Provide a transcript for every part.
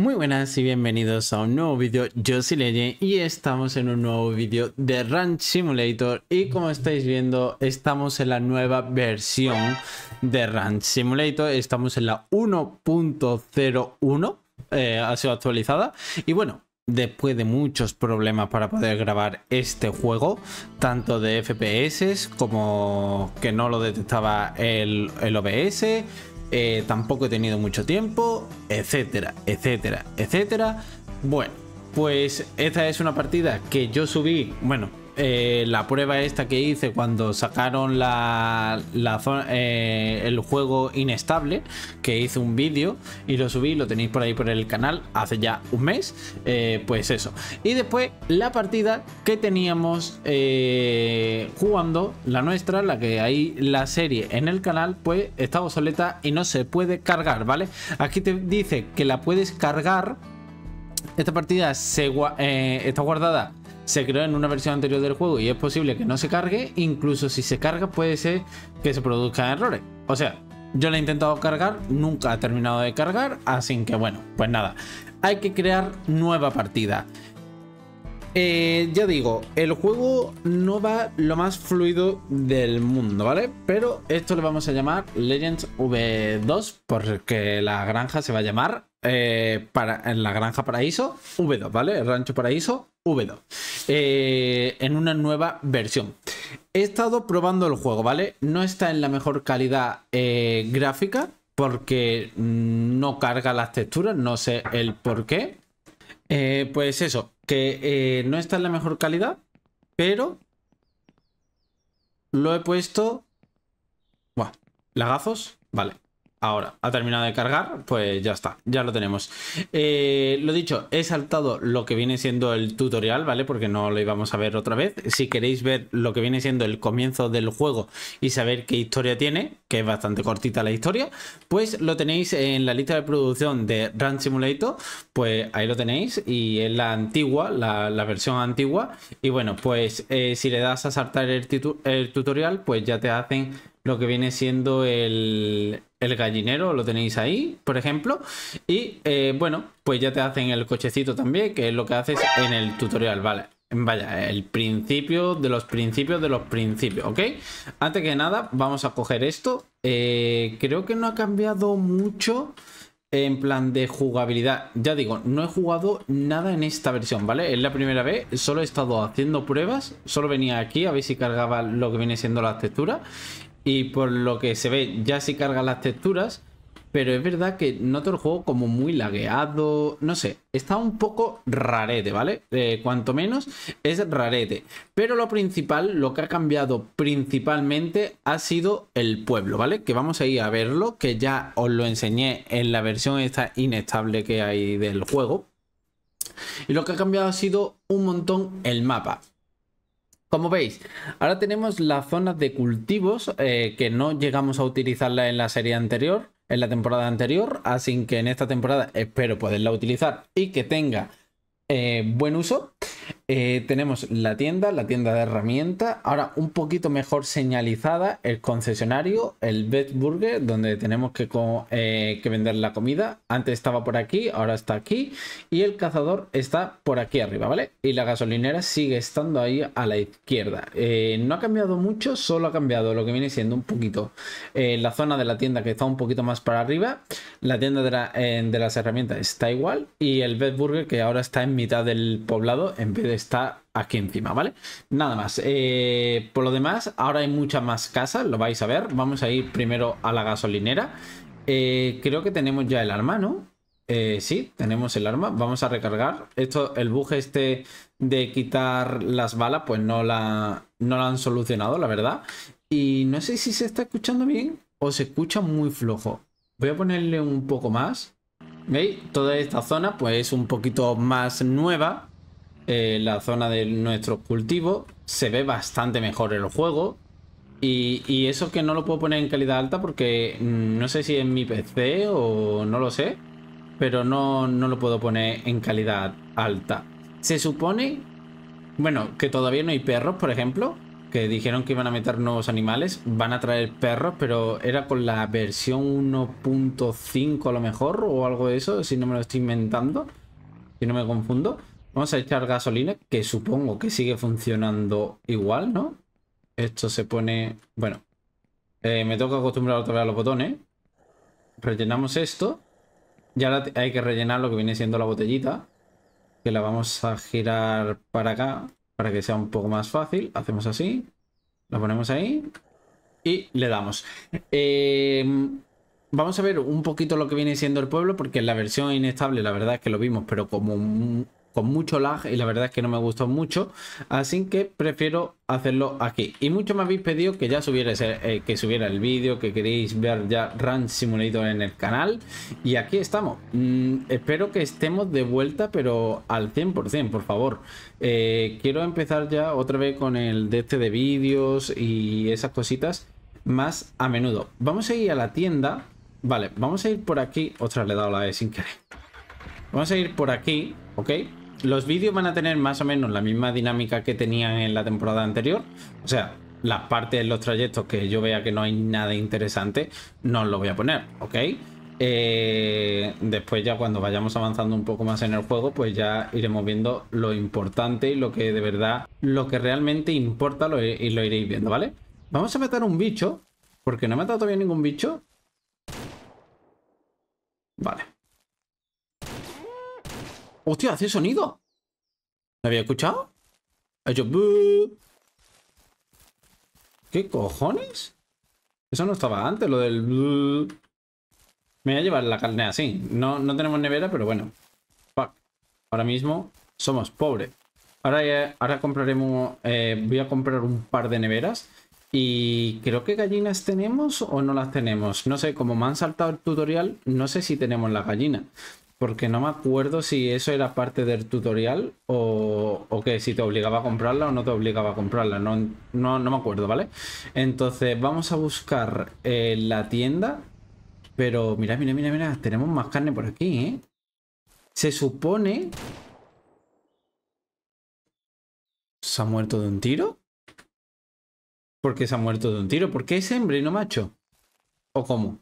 Muy buenas y bienvenidos a un nuevo vídeo, yo soy Legend y estamos en un nuevo vídeo de Ranch Simulator y como estáis viendo estamos en la nueva versión de Ranch Simulator, estamos en la 1.01, eh, ha sido actualizada y bueno, después de muchos problemas para poder grabar este juego, tanto de FPS como que no lo detectaba el, el OBS, eh, tampoco he tenido mucho tiempo, etcétera, etcétera, etcétera. Bueno, pues esta es una partida que yo subí, bueno, eh, la prueba esta que hice cuando sacaron la, eh, el juego inestable, que hice un vídeo y lo subí, lo tenéis por ahí por el canal hace ya un mes, eh, pues eso. Y después la partida que teníamos jugando, la nuestra, la que hay la serie en el canal, pues está obsoleta y no se puede cargar, ¿vale? Aquí te dice que la puedes cargar esta partida se, está guardada se creó en una versión anterior del juego y es posible que no se cargue, incluso si se carga puede ser que se produzcan errores. O sea, yo la he intentado cargar, nunca ha terminado de cargar, así que bueno, pues nada, hay que crear nueva partida. Eh, ya digo, el juego no va lo más fluido del mundo, ¿vale? Pero esto le vamos a llamar Legends V2, porque la granja se va a llamar eh, para, en la granja paraíso V2, ¿vale? El rancho paraíso eh, en una nueva versión. He estado probando el juego, ¿vale? No está en la mejor calidad eh, gráfica porque no carga las texturas, no sé el por qué. Eh, pues eso, que no está en la mejor calidad, pero lo he puesto... Buah, lagazos, vale. Ahora, ha terminado de cargar, pues ya está, ya lo tenemos. Eh, lo dicho, he saltado lo que viene siendo el tutorial, ¿vale? Porque no lo íbamos a ver otra vez. Si queréis ver lo que viene siendo el comienzo del juego y saber qué historia tiene, que es bastante cortita la historia, pues lo tenéis en la lista de producción de Run Simulator, pues ahí lo tenéis y es la antigua, la, versión antigua. Y bueno, pues eh, si le das a saltar el, el, tutorial, pues ya te hacen lo que viene siendo el, el gallinero, lo tenéis ahí, por ejemplo. Y eh, bueno, pues ya te hacen el cochecito también, que es lo que haces en el tutorial, ¿vale? Vaya, el principio de los principios de los principios, ¿ok? Antes que nada, vamos a coger esto. Eh, creo que no ha cambiado mucho en plan de jugabilidad. Ya digo, no he jugado nada en esta versión, ¿vale? Es la primera vez, solo he estado haciendo pruebas, solo venía aquí a ver si cargaba lo que viene siendo las texturas. Y por lo que se ve, ya si carga las texturas, pero es verdad que noto el juego como muy lagueado. No sé, está un poco rarete, ¿vale? Eh, cuanto menos es rarete. Pero lo principal, lo que ha cambiado principalmente ha sido el pueblo, ¿vale? Que vamos a ir a verlo, que ya os lo enseñé en la versión esta inestable que hay del juego. Y lo que ha cambiado ha sido un montón el mapa. Como veis, ahora tenemos las zonas de cultivos eh, que no llegamos a utilizarla en la serie anterior en la temporada anterior, así que en esta temporada espero poderla utilizar y que tenga eh, buen uso. Eh, tenemos la tienda, la tienda de herramientas, ahora un poquito mejor señalizada, el concesionario, el Bed Burger, donde tenemos eh, que, vender la comida. Antes estaba por aquí, ahora está aquí. Y el cazador está por aquí arriba, ¿vale? Y la gasolinera sigue estando ahí a la izquierda. Eh, no ha cambiado mucho, solo ha cambiado lo que viene siendo un poquito la zona de la tienda que está un poquito más para arriba. La tienda de, de las herramientas está igual. Y el Bed Burger que ahora está en mitad del poblado en está aquí encima, ¿vale? Nada más. Eh, por lo demás, ahora hay muchas más casas, lo vais a ver. Vamos a ir primero a la gasolinera. Eh, creo que tenemos ya el arma, ¿no? Eh, sí, tenemos el arma. Vamos a recargar. Esto, el buje este de quitar las balas, pues no la, no la han solucionado, la verdad. Y no sé si se está escuchando bien o se escucha muy flojo. Voy a ponerle un poco más. ¿Veis? Toda esta zona pues es un poquito más nueva. Eh, la zona de nuestro cultivos. Se ve bastante mejor el juego. Y, eso que no lo puedo poner en calidad alta porque no sé si es mi PC o no lo sé. Pero no, no lo puedo poner en calidad alta. Se supone, bueno, que todavía no hay perros, por ejemplo. Que dijeron que iban a meter nuevos animales. Van a traer perros, pero era con la versión 1.5 a lo mejor o algo de eso, si no me lo estoy inventando. Si no me confundo. Vamos a echar gasolina, que supongo que sigue funcionando igual, ¿no? Esto se pone... Bueno, eh, me toca acostumbrar otra vez a los botones. Rellenamos esto. Y ahora hay que rellenar lo que viene siendo la botellita. Que la vamos a girar para acá, para que sea un poco más fácil. Hacemos así. La ponemos ahí. Y le damos. Em, vamos a ver un poquito lo que viene siendo el pueblo, porque en la versión inestable la verdad es que lo vimos, pero como con mucho lag y la verdad es que no me gustó mucho, así que prefiero hacerlo aquí. Y mucho me habéis pedido que ya subiera, eh, que subiera el vídeo, que queréis ver ya Run Simulator en el canal y aquí estamos. Mm, espero que estemos de vuelta pero al 100% por favor. Eh, quiero empezar ya otra vez con el de este de vídeos y esas cositas más a menudo. Vamos a ir a la tienda. Vale, vamos a ir por aquí. Otra le he dado la E sin querer. Vamos a ir por aquí, ¿ok? los vídeos van a tener más o menos la misma dinámica que tenían en la temporada anterior. O sea, las partes, los trayectos que yo vea que no hay nada interesante, no lo voy a poner, ¿ok? Eh, después ya cuando vayamos avanzando un poco más en el juego, pues ya iremos viendo lo importante y lo que de verdad, lo que realmente importa lo, y lo iréis viendo, ¿vale? Vamos a matar un bicho, porque no he matado todavía ningún bicho. Vale. Hostia, hace sonido. ¿Me había escuchado? Ha hecho... ¿Qué cojones? Eso no estaba antes, lo del... Me voy a llevar la carne así. No, no tenemos nevera, pero bueno. Ahora mismo somos pobres. Ahora, ahora compraremos... Eh, voy a comprar un par de neveras. Y creo que gallinas tenemos o no las tenemos. No sé, como me han saltado el tutorial, no sé si tenemos la gallina. Porque no me acuerdo si eso era parte del tutorial o, que si te obligaba a comprarla o no te obligaba a comprarla. No, no, me acuerdo, ¿vale? Entonces vamos a buscar eh, la tienda. Pero mira, mira, mira, mira. Tenemos más carne por aquí, ¿eh? Se supone... ¿Se ha muerto de un tiro? ¿Por qué se ha muerto de un tiro? ¿Por qué es hembra y no macho? ¿O cómo?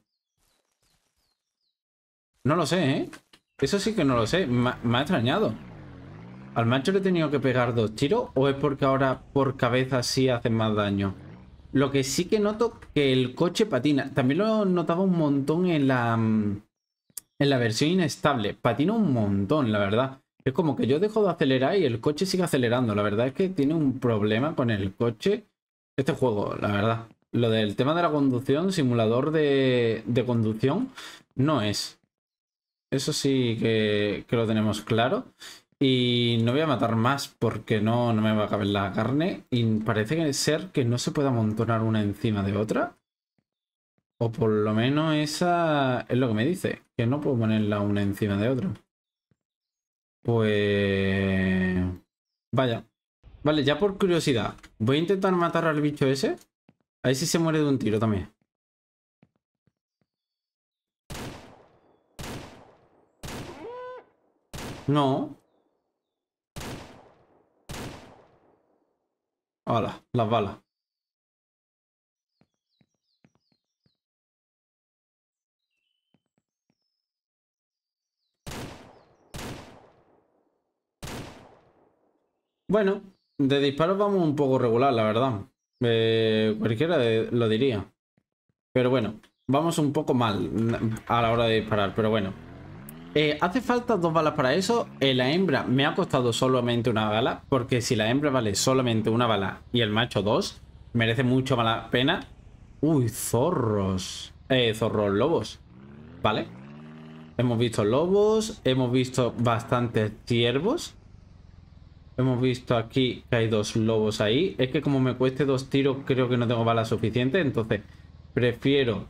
No lo sé, ¿eh? Eso sí que no lo sé. Me, ha extrañado. ¿Al macho le he tenido que pegar dos tiros o es porque ahora por cabeza sí hace más daño? Lo que sí que noto que el coche patina. También lo notaba un montón en la, mm, en la versión inestable. Patina un montón, la verdad. Es como que yo dejo de acelerar y el coche sigue acelerando. La verdad es que tiene un problema con el coche este juego, la verdad. Lo del tema de la conducción, simulador de conducción, no es. Eso sí que, lo tenemos claro. Y no voy a matar más porque no, no me va a caber la carne. Y parece ser que no se puede amontonar una encima de otra. O por lo menos esa es lo que me dice. Que no puedo ponerla una encima de otra. Pues... Vaya. Vale, ya por curiosidad. Voy a intentar matar al bicho ese. A ver si se muere de un tiro también. No. Hola, las balas. Bueno, de disparos vamos un poco regular, la verdad. Eh, cualquiera lo diría. Pero bueno, vamos un poco mal a la hora de disparar, pero bueno. Eh, hace falta dos balas para eso. Eh, la hembra me ha costado solamente una bala, porque si la hembra vale solamente una bala y el macho dos, merece mucho mala pena. Uy, zorros. Eh, zorros lobos. ¿Vale? Hemos visto lobos, hemos visto bastantes ciervos. Hemos visto aquí que hay dos lobos ahí. Es que como me cueste dos tiros, creo que no tengo balas suficientes, entonces prefiero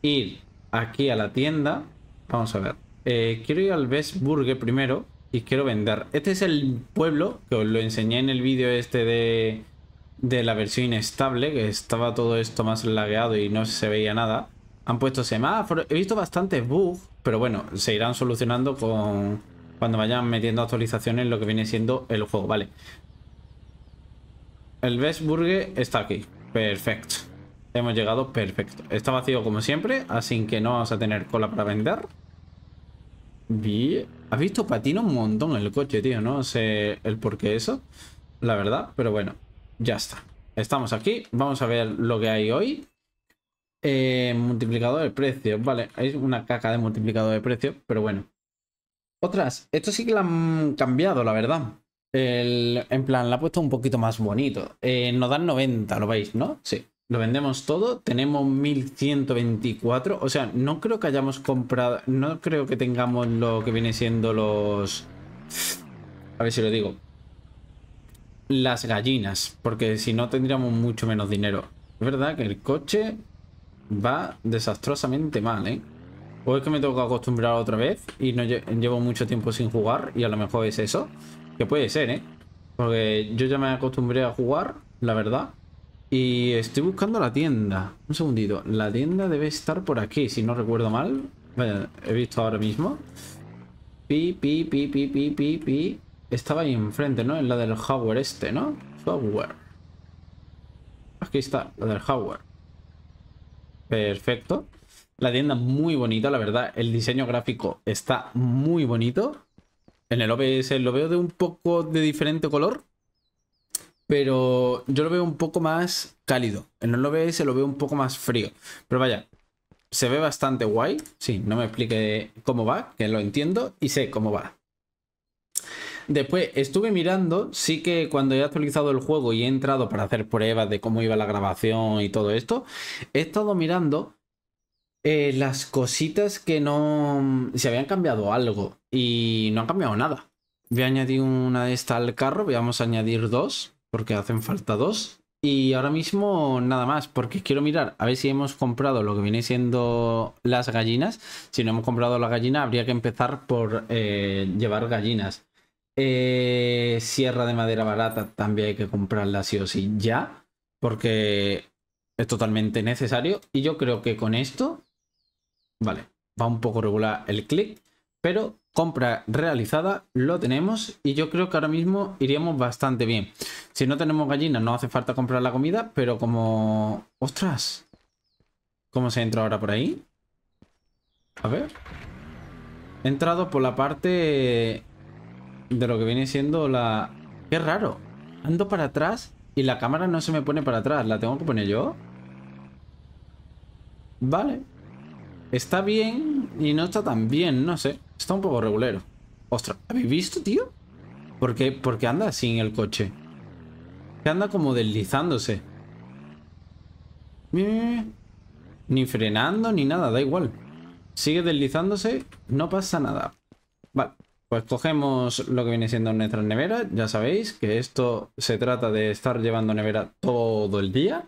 ir aquí a la tienda. Vamos a ver. Eh, quiero ir al Best primero y quiero vender. Este es el pueblo que os lo enseñé en el vídeo este de, la versión inestable, que estaba todo esto más lagueado y no se veía nada. Han puesto semáforos. He visto bastantes bugs, pero bueno, se irán solucionando con cuando vayan metiendo actualizaciones lo que viene siendo el juego, vale. El Best está aquí. Perfecto. Hemos llegado perfecto. Está vacío como siempre, así que no vamos a tener cola para vender. Vi... Has visto patina un montón el coche, tío. No sé el por qué eso, la verdad. Pero bueno, ya está. Estamos aquí. Vamos a ver lo que hay hoy. Eh, multiplicador de precios. Vale, hay una caca de multiplicador de precios, pero bueno. Otras. Esto sí que lo han cambiado, la verdad. El, en plan, la ha puesto un poquito más bonito. Eh, nos dan 90, ¿lo veis, no? Sí. Lo vendemos todo, tenemos 1124. O sea, no creo que hayamos comprado, no creo que tengamos lo que viene siendo los... A ver si lo digo. Las gallinas, porque si no tendríamos mucho menos dinero. Es verdad que el coche va desastrosamente mal, ¿eh? O es que me tengo que acostumbrar otra vez y no llevo mucho tiempo sin jugar y a lo mejor es eso. Que puede ser, ¿eh? Porque yo ya me acostumbré a jugar, la verdad. Y estoy buscando la tienda. Un segundito. La tienda debe estar por aquí, si no recuerdo mal. he visto ahora mismo. Pi, pi, pi, pi, pi, pi, Estaba ahí enfrente, ¿no? En la del hardware este, ¿no? Software. Aquí está, la del hardware. Perfecto. La tienda muy bonita, la verdad. El diseño gráfico está muy bonito. En el OBS lo veo de un poco de diferente color, pero yo lo veo un poco más cálido. En el se lo veo un poco más frío. Pero vaya, se ve bastante guay. Sí, no me explique cómo va, que lo entiendo y sé cómo va. Después estuve mirando, sí que cuando he actualizado el juego y he entrado para hacer pruebas de cómo iba la grabación y todo esto, he estado mirando eh, las cositas que no... se habían cambiado algo y no han cambiado nada. Voy a añadir una de estas al carro, vamos a añadir dos. Porque hacen falta dos. Y ahora mismo nada más, porque quiero mirar a ver si hemos comprado lo que viene siendo las gallinas. Si no hemos comprado la gallina, habría que empezar por eh, llevar gallinas. Eh, sierra de madera barata también hay que comprarla sí o sí ya, porque es totalmente necesario. Y yo creo que con esto, vale, va un poco regular el clic, pero compra realizada, lo tenemos y yo creo que ahora mismo iríamos bastante bien. Si no tenemos gallinas, no hace falta comprar la comida, pero como... ¡Ostras! ¿Cómo se entra ahora por ahí? A ver. He entrado por la parte de lo que viene siendo la... ¡Qué raro! Ando para atrás y la cámara no se me pone para atrás. ¿La tengo que poner yo? Vale. Está bien y no está tan bien, no sé. Está un poco regulero. Ostras, ¿habéis visto, tío? ¿Por qué, anda así en el coche? Que anda como deslizándose. Eh, ni frenando ni nada, da igual. Sigue deslizándose, no pasa nada. Vale, pues cogemos lo que viene siendo nuestra nevera. Ya sabéis que esto se trata de estar llevando nevera todo el día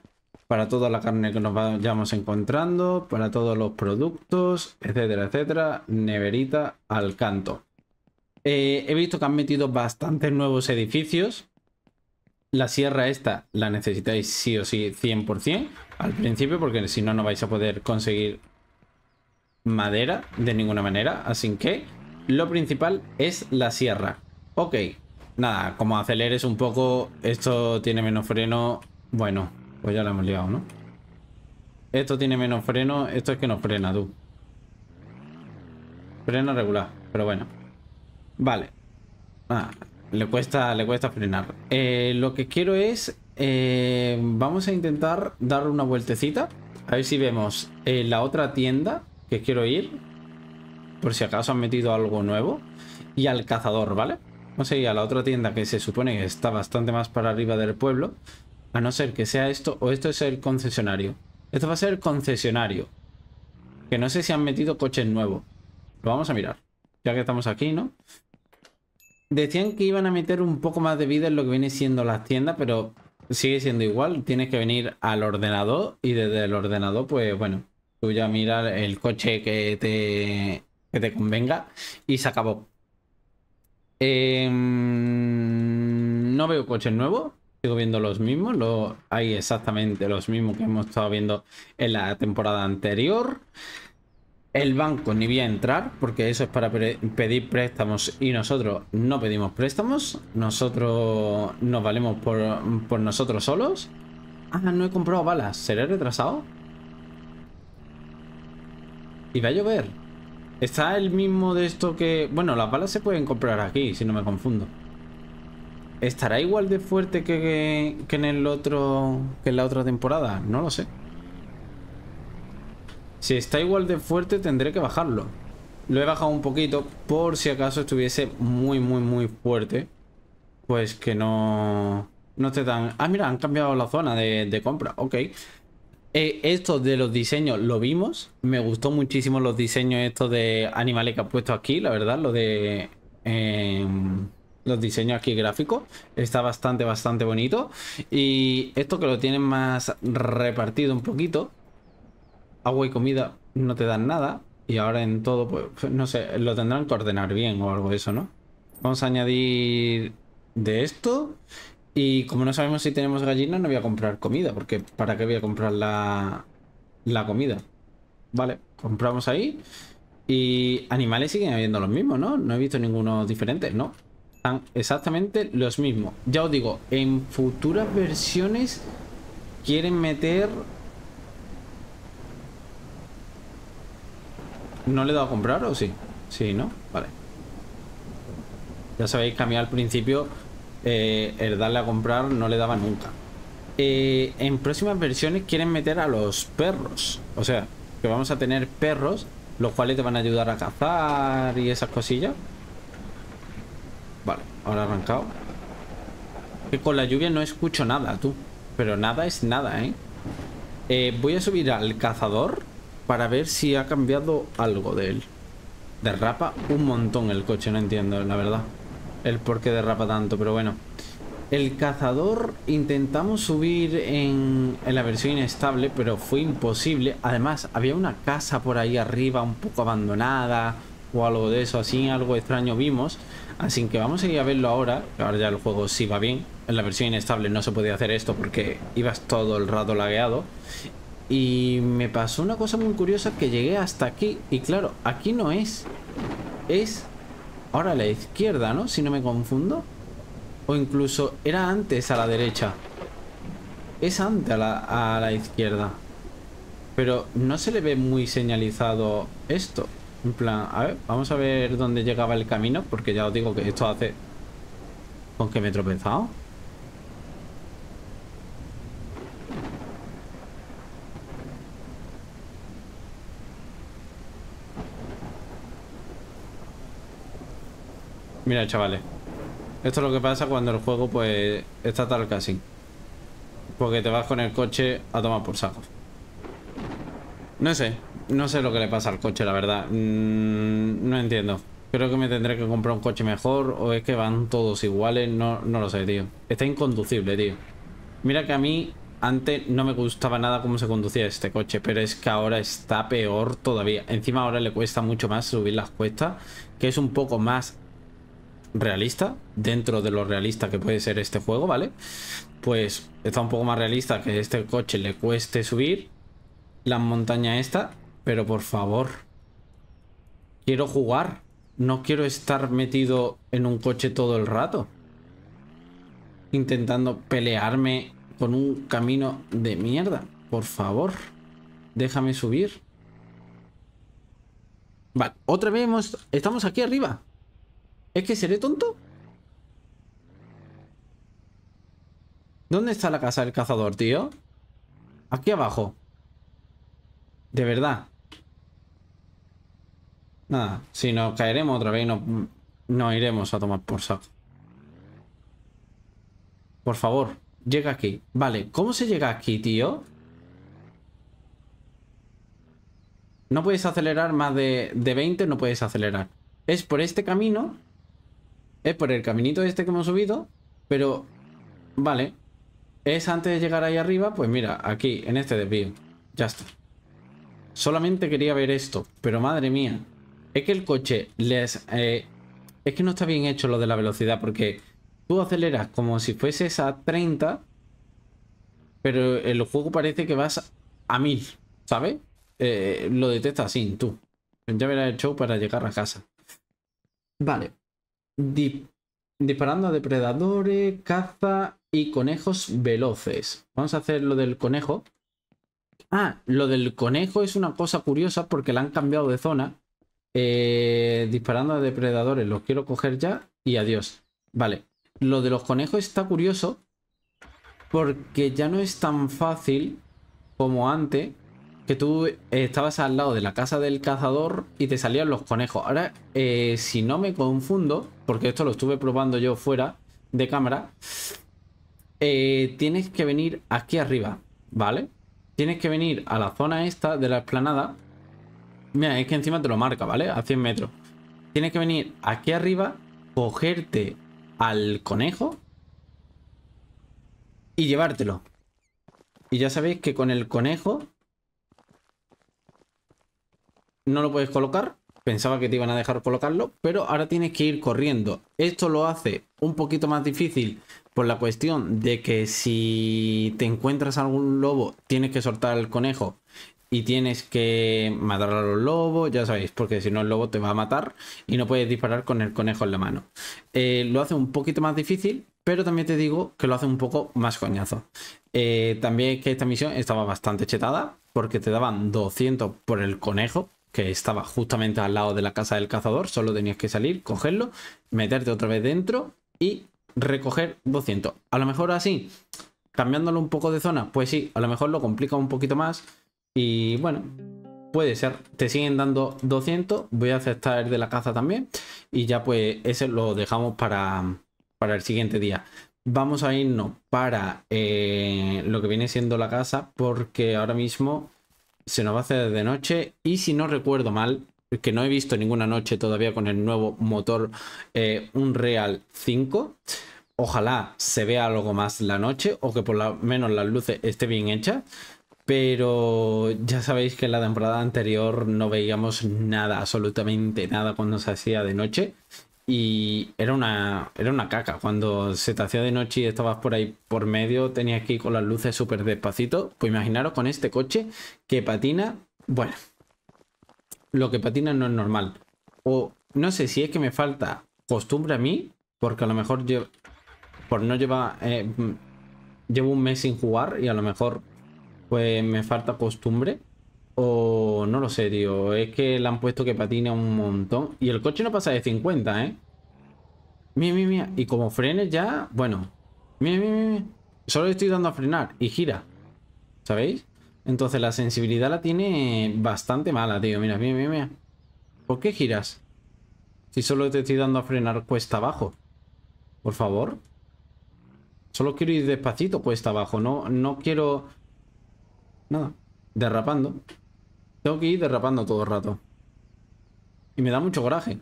para toda la carne que nos vayamos encontrando, para todos los productos, etcétera, etcétera. Neverita al canto. Eh, he visto que han metido bastantes nuevos edificios. La sierra esta la necesitáis sí o sí 100% al principio porque si no no vais a poder conseguir madera de ninguna manera. Así que lo principal es la sierra. Ok, nada, como aceleres un poco, esto tiene menos freno. Bueno, pues ya la hemos liado, ¿no? Esto tiene menos freno. Esto es que no frena, tú. Frena regular, pero bueno. Vale. Ah, le cuesta, le cuesta frenar. Eh, lo que quiero es... Eh, vamos a intentar dar una vueltecita. A ver si vemos eh, la otra tienda que quiero ir. Por si acaso han metido algo nuevo. Y al cazador, ¿vale? Vamos a ir a la otra tienda que se supone que está bastante más para arriba del pueblo. A no ser que sea esto o esto es el concesionario. Esto va a ser concesionario. Que no sé si han metido coches nuevos. Lo vamos a mirar. Ya que estamos aquí, ¿no? Decían que iban a meter un poco más de vida en lo que viene siendo la tienda. pero sigue siendo igual. Tienes que venir al ordenador y desde el ordenador, pues bueno, tú ya mirar el coche que te, que te convenga y se acabó. Em, no veo coches nuevos. Sigo viendo los mismos, hay exactamente los mismos que hemos estado viendo en la temporada anterior. El banco ni voy a entrar, porque eso es para pedir préstamos y nosotros no pedimos préstamos. Nosotros nos valemos por, por nosotros solos. Ah, no he comprado balas. ¿Seré retrasado? Y va a llover. Está el mismo de esto que... Bueno, las balas se pueden comprar aquí, si no me confundo. ¿Estará igual de fuerte que, en el otro. que en la otra temporada? No lo sé. Si está igual de fuerte, tendré que bajarlo. Lo he bajado un poquito por si acaso estuviese muy, muy, muy fuerte. Pues que no. No esté tan. Ah, mira, han cambiado la zona de, compra. Ok. Eh, esto de los diseños lo vimos. Me gustó muchísimo los diseños estos de animales que ha puesto aquí, la verdad. Lo de. Eh, los diseños aquí gráficos. Está bastante, bastante bonito. Y esto que lo tienen más repartido un poquito. Agua y comida no te dan nada. Y ahora en todo, pues, no sé, lo tendrán que ordenar bien o algo de eso, ¿no? Vamos a añadir de esto. Y como no sabemos si tenemos gallinas, no voy a comprar comida. Porque ¿para qué voy a comprar la, la comida? Vale, compramos ahí. Y animales siguen habiendo los mismos, ¿no? No he visto ninguno diferente, ¿no? están exactamente los mismos. Ya os digo, en futuras versiones quieren meter... ¿No le he dado a comprar o sí? Sí, ¿no? Vale. Ya sabéis que a mí al principio eh, el darle a comprar no le daba nunca. Eh, en próximas versiones quieren meter a los perros. O sea, que vamos a tener perros, los cuales te van a ayudar a cazar y esas cosillas. Ahora arrancado. Que con la lluvia no escucho nada, tú. Pero nada es nada, ¿eh? ¿eh? voy a subir al cazador para ver si ha cambiado algo de él. Derrapa un montón el coche, no entiendo, la verdad. El por qué derrapa tanto, pero bueno. El cazador intentamos subir en, en, la versión inestable, pero fue imposible. Además, había una casa por ahí arriba un poco abandonada o algo de eso, así algo extraño vimos. Así que vamos a ir a verlo ahora. Ahora ya el juego sí va bien. En la versión inestable no se podía hacer esto porque ibas todo el rato lagueado. Y me pasó una cosa muy curiosa que llegué hasta aquí. Y claro, aquí no es. Es ahora a la izquierda, ¿no? Si no me confundo. O incluso era antes a la derecha. Es antes a la, a la izquierda. Pero no se le ve muy señalizado esto. En plan, a ver, vamos a ver dónde llegaba el camino, porque ya os digo que esto hace... ¿Con que me he tropezado? Mira, chavales. Esto es lo que pasa cuando el juego, pues, está tal casi. Porque te vas con el coche a tomar por saco. No sé, no sé lo que le pasa al coche, la verdad. Mm, no entiendo. Creo que me tendré que comprar un coche mejor o es que van todos iguales, no, no lo sé, tío. Está inconducible, tío. Mira que a mí antes no me gustaba nada cómo se conducía este coche, pero es que ahora está peor todavía. Encima ahora le cuesta mucho más subir las cuestas, que es un poco más realista, dentro de lo realista que puede ser este juego, ¿vale? Pues está un poco más realista que este coche le cueste subir la montaña esta, pero por favor. Quiero jugar. No quiero estar metido en un coche todo el rato. Intentando pelearme con un camino de mierda. Por favor. Déjame subir. Vale, otra vez estamos aquí arriba. ¿Es que seré tonto? ¿Dónde está la casa del cazador, tío? Aquí abajo. De verdad. Nada, si nos caeremos otra vez No iremos a tomar por saco. Por favor, llega aquí. Vale, ¿cómo se llega aquí, tío? No puedes acelerar más de, de 20, no puedes acelerar. Es por este camino. Es por el caminito este que hemos subido. Pero, vale. Es antes de llegar ahí arriba, pues mira, aquí, en este desvío. Ya está. Solamente quería ver esto, pero madre mía. Es que el coche les... Eh, es que no está bien hecho lo de la velocidad, porque tú aceleras como si fueses a 30, pero el juego parece que vas a 1000, ¿sabes? Eh, lo detectas así, tú. Ya verás el show para llegar a casa. Vale. disparando a depredadores, caza y conejos veloces. Vamos a hacer lo del conejo. Ah, lo del conejo es una cosa curiosa porque la han cambiado de zona. Eh, disparando a depredadores, los quiero coger ya y adiós. Vale, lo de los conejos está curioso porque ya no es tan fácil como antes que tú estabas al lado de la casa del cazador y te salían los conejos. Ahora, eh, si no me confundo, porque esto lo estuve probando yo fuera de cámara, eh, tienes que venir aquí arriba, ¿vale? Tienes que venir a la zona esta de la explanada. Mira, es que encima te lo marca, ¿vale? A 100 metros. Tienes que venir aquí arriba, cogerte al conejo y llevártelo. Y ya sabéis que con el conejo no lo puedes colocar. Pensaba que te iban a dejar colocarlo, pero ahora tienes que ir corriendo. Esto lo hace un poquito más difícil por la cuestión de que si te encuentras algún lobo, tienes que soltar al conejo y tienes que matar a los lobos, ya sabéis, porque si no el lobo te va a matar y no puedes disparar con el conejo en la mano. Eh, lo hace un poquito más difícil, pero también te digo que lo hace un poco más coñazo. Eh, también que esta misión estaba bastante chetada, porque te daban 200 por el conejo, que estaba justamente al lado de la casa del cazador, solo tenías que salir, cogerlo, meterte otra vez dentro y recoger 200. A lo mejor así, cambiándolo un poco de zona, pues sí, a lo mejor lo complica un poquito más. Y bueno, puede ser. Te siguen dando 200. Voy a aceptar el de la caza también. Y ya pues ese lo dejamos para, para el siguiente día. Vamos a irnos para eh, lo que viene siendo la casa porque ahora mismo se nos va a hacer de noche y si no recuerdo mal, que no he visto ninguna noche todavía con el nuevo motor eh, Unreal 5. Ojalá se vea algo más la noche o que por lo menos las luces esté bien hechas. Pero ya sabéis que en la temporada anterior no veíamos nada, absolutamente nada cuando se hacía de noche. Y era una, era una caca. Cuando se te hacía de noche y estabas por ahí por medio, tenías que ir con las luces súper despacito. Pues imaginaros con este coche que patina. Bueno, lo que patina no es normal. O no sé si es que me falta costumbre a mí, porque a lo mejor yo, por no llevar, eh, mm, llevo un mes sin jugar y a lo mejor pues me falta costumbre. O no lo sé, tío. Es que le han puesto que patina un montón. Y el coche no pasa de 50, ¿eh? Mira, mira, mira. Y como frenes ya, bueno. Mira, mira, mira. Solo estoy dando a frenar y gira. ¿Sabéis? Entonces la sensibilidad la tiene bastante mala, tío. Mira, mira, mira, mira. ¿Por qué giras? Si solo te estoy dando a frenar cuesta abajo. Por favor. Solo quiero ir despacito cuesta abajo. No, no quiero... Nada. Derrapando. Tengo que ir derrapando todo el rato. Y me da mucho coraje.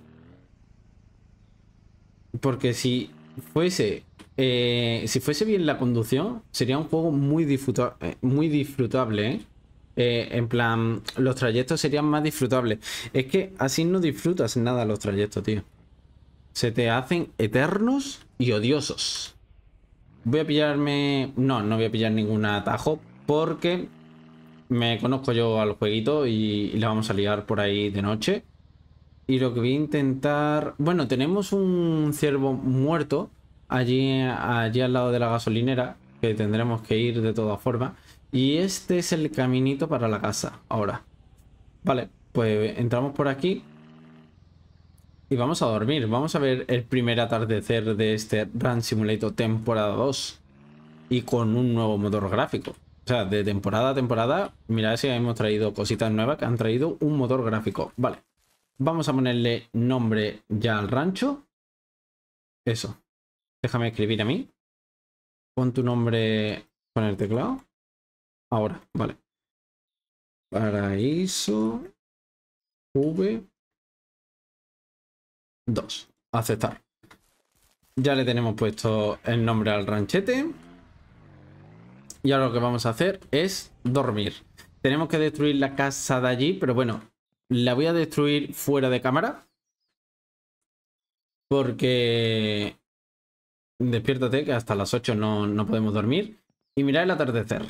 Porque si fuese eh, si fuese bien la conducción, sería un juego muy, eh, muy disfrutable, ¿eh? en plan, los trayectos serían más disfrutables. Es que así no disfrutas nada los trayectos, tío. Se te hacen eternos y odiosos. Voy a pillarme... No, no voy a pillar ningún atajo porque me conozco yo al jueguito y, y vamos a liar por ahí de noche. Y lo que voy a intentar... Bueno, tenemos un ciervo muerto allí, al lado de la gasolinera, que tendremos que ir de todas formas. Y este es el caminito para la casa ahora. Vale, pues entramos por aquí. Y vamos a dormir. Vamos a ver el primer atardecer de este Run Simulator temporada 2. Y con un nuevo motor gráfico. O sea, de temporada a temporada, mirad si hemos traído cositas nuevas que han traído un motor gráfico. Vale. Vamos a ponerle nombre ya al rancho. Eso. Déjame escribir a mí. Pon tu nombre con el teclado. Ahora, vale. Paraíso V 2. Aceptar. Ya le tenemos puesto el nombre al ranchete. Y ahora lo que vamos a hacer es dormir. Tenemos que destruir la casa de allí, pero bueno, la voy a destruir fuera de cámara. Porque... Despiértate, que hasta las 8 no, no podemos dormir. Y mirar el atardecer.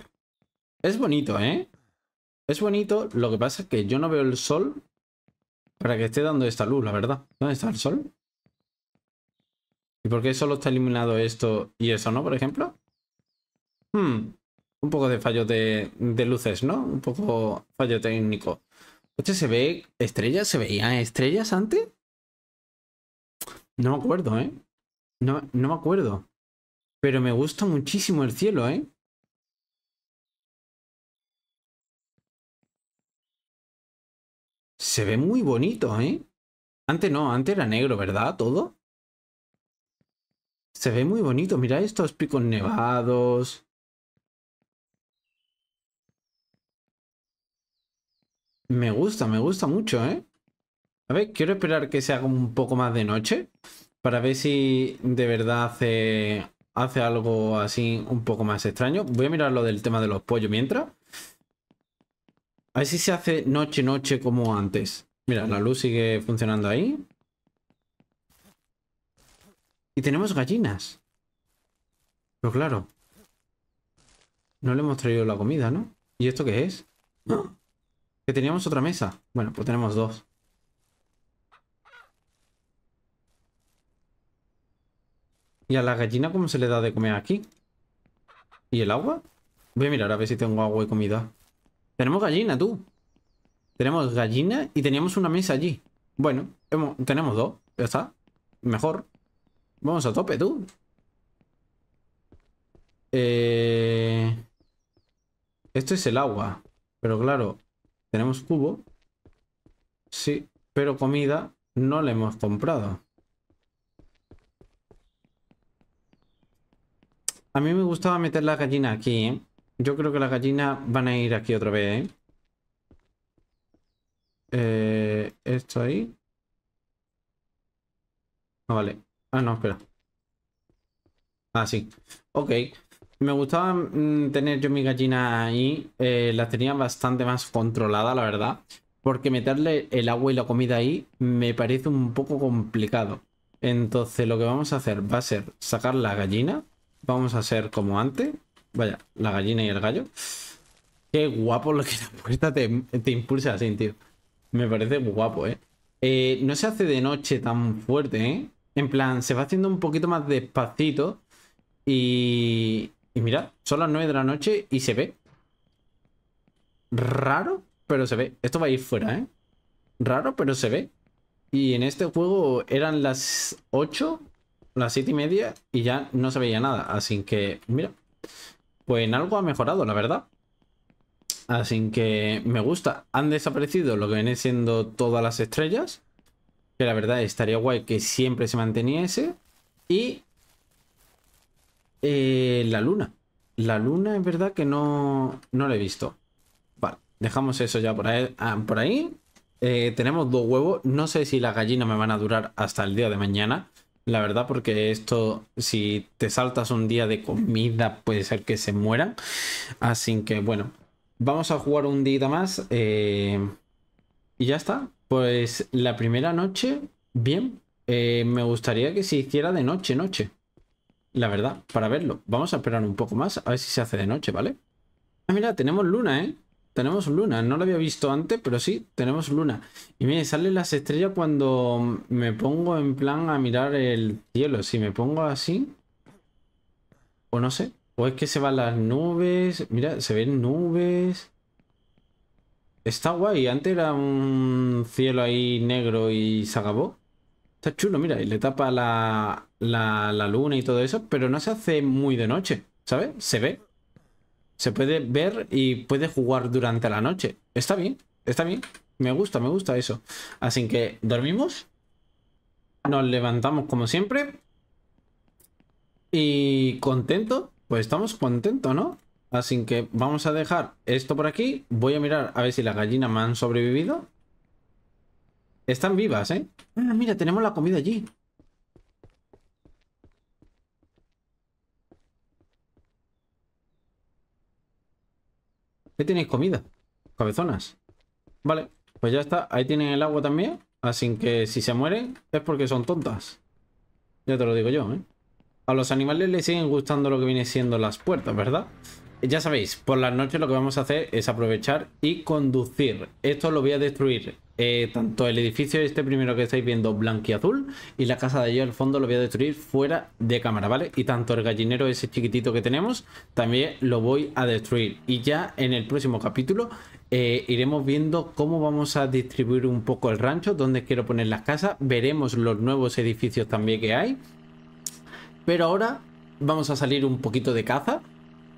Es bonito, ¿eh? Es bonito, lo que pasa es que yo no veo el sol para que esté dando esta luz, la verdad. ¿Dónde está el sol? ¿Y por qué solo está eliminado esto y eso no, por ejemplo? Hmm, un poco de fallo de luces, ¿no? Un poco fallo técnico se ve estrellas, se veían estrellas antes. No me acuerdo, ¿eh? No, no me acuerdo. Pero me gusta muchísimo el cielo, ¿eh? Se ve muy bonito, ¿eh? Antes no, antes era negro, ¿verdad? Todo. Se ve muy bonito. Mira estos picos nevados. Me gusta, me gusta mucho, ¿eh? A ver, quiero esperar que sea haga un poco más de noche para ver si de verdad hace, hace algo así un poco más extraño. Voy a mirar lo del tema de los pollos mientras. A ver si se hace noche, noche como antes. Mira, la luz sigue funcionando ahí. Y tenemos gallinas. Pero claro. No le hemos traído la comida, ¿no? ¿Y esto qué es? ¿No? ¡Ah! teníamos otra mesa. Bueno, pues tenemos dos. ¿Y a la gallina cómo se le da de comer aquí? ¿Y el agua? Voy a mirar a ver si tengo agua y comida. Tenemos gallina, tú. Tenemos gallina y teníamos una mesa allí. Bueno, tenemos dos. Ya está. Mejor. Vamos a tope, tú. Eh, esto es el agua. Pero claro, tenemos cubo. Sí, pero comida no le hemos comprado. A mí me gustaba meter la gallina aquí, ¿eh? Yo creo que las gallinas van a ir aquí otra vez, ¿eh? eh esto ahí. Ah, vale. Ah, no, espera. Ah, sí. Ok. Me gustaba mm, tener yo mi gallina ahí, eh, La tenía bastante más controlada, la verdad, porque meterle el agua y la comida ahí me parece un poco complicado. Entonces lo que vamos a hacer va a ser sacar la gallina, vamos a hacer como antes, vaya, la gallina y el gallo. Qué guapo lo que la puerta te, impulsa así, tío. Me parece guapo, eh. ¿eh? No se hace de noche tan fuerte, ¿eh? En plan, se va haciendo un poquito más despacito y, y mira, son las 9 de la noche y se ve. Raro, pero se ve. Esto va a ir fuera, ¿eh? Raro, pero se ve. Y en este juego eran las 8, las siete y media y ya no se veía nada. Así que, mira, pues en algo ha mejorado, la verdad. Así que me gusta. Han desaparecido lo que viene siendo todas las estrellas. Que la verdad estaría guay que siempre se manteniese. Y eh, la luna. La luna es verdad que no, no la he visto. Vale, dejamos eso ya por ahí. Ah, por ahí eh, tenemos dos huevos. No sé si las gallinas me van a durar hasta el día de mañana. La verdad, porque esto, si te saltas un día de comida, puede ser que se mueran. Así que bueno, vamos a jugar un día más. Eh, y ya está. Pues la primera noche, bien. me gustaría que se hiciera de noche, noche la verdad, para verlo. Vamos a esperar un poco más, a ver si se hace de noche, ¿vale? Ah, mira, tenemos luna, ¿eh? Tenemos luna, no lo había visto antes, pero sí, tenemos luna. Y mire, salen las estrellas cuando me pongo en plan a mirar el cielo. Si me pongo así, o no sé, o es que se van las nubes. Mira, se ven nubes. Está guay, antes era un cielo ahí negro y se acabó. Está chulo, mira, y le tapa la, la, luna y todo eso, pero no se hace muy de noche, ¿sabes? Se ve. Se puede ver y puede jugar durante la noche. Está bien, está bien. Me gusta, me gusta eso. Así que dormimos. Nos levantamos como siempre. Y contento. Pues estamos contentos, ¿no? Así que vamos a dejar esto por aquí. Voy a mirar a ver si las gallinas me han sobrevivido. Están vivas, ¿eh? Ah, mira, tenemos la comida allí. ¿Qué tenéis comida? Cabezonas. Vale, pues ya está. Ahí tienen el agua también. Así que si se mueren es porque son tontas. Ya te lo digo yo, ¿eh? A los animales les siguen gustando lo que viene siendo las puertas, ¿verdad? ya sabéis, por las noches lo que vamos a hacer es aprovechar y conducir. Esto lo voy a destruir. Eh, tanto el edificio este primero que estáis viendo blanco y la casa de allí al fondo lo voy a destruir fuera de cámara, ¿vale? Y tanto el gallinero ese chiquitito que tenemos también lo voy a destruir. Y ya en el próximo capítulo eh, iremos viendo cómo vamos a distribuir un poco el rancho, dónde quiero poner las casas. Veremos los nuevos edificios también que hay. Pero ahora vamos a salir un poquito de caza